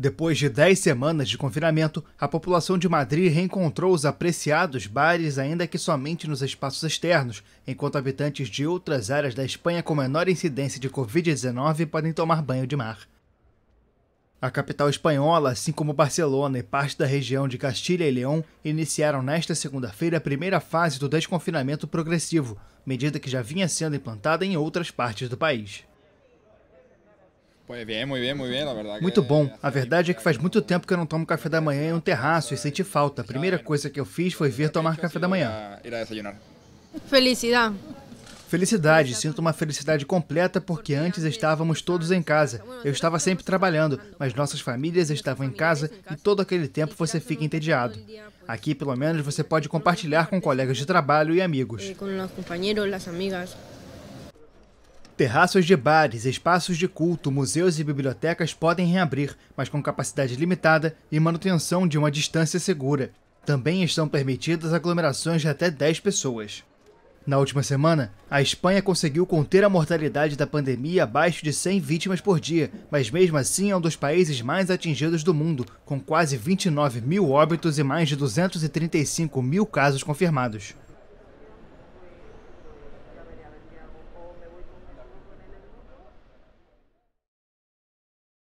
Depois de 10 semanas de confinamento, a população de Madrid reencontrou os apreciados bares, ainda que somente nos espaços externos, enquanto habitantes de outras áreas da Espanha com menor incidência de Covid-19 podem tomar banho de mar. A capital espanhola, assim como Barcelona e parte da região de Castilha e León, iniciaram nesta segunda-feira a primeira fase do desconfinamento progressivo, medida que já vinha sendo implantada em outras partes do país. Muito bom. É, é A verdade é que faz muito tempo que eu não tomo café da manhã em um terraço e senti falta. A primeira coisa que eu fiz foi vir tomar café da manhã. Felicidade. Felicidade, sinto uma felicidade completa porque antes estávamos todos em casa. Eu estava sempre trabalhando, mas nossas famílias estavam em casa e todo aquele tempo você fica entediado. Aqui, pelo menos, você pode compartilhar com colegas de trabalho e amigos. Com os companheiros, as amigas. Terraços de bares, espaços de culto, museus e bibliotecas podem reabrir, mas com capacidade limitada e manutenção de uma distância segura. Também estão permitidas aglomerações de até 10 pessoas. Na última semana, a Espanha conseguiu conter a mortalidade da pandemia abaixo de 100 vítimas por dia, mas mesmo assim é um dos países mais atingidos do mundo, com quase 29 mil óbitos e mais de 235 mil casos confirmados.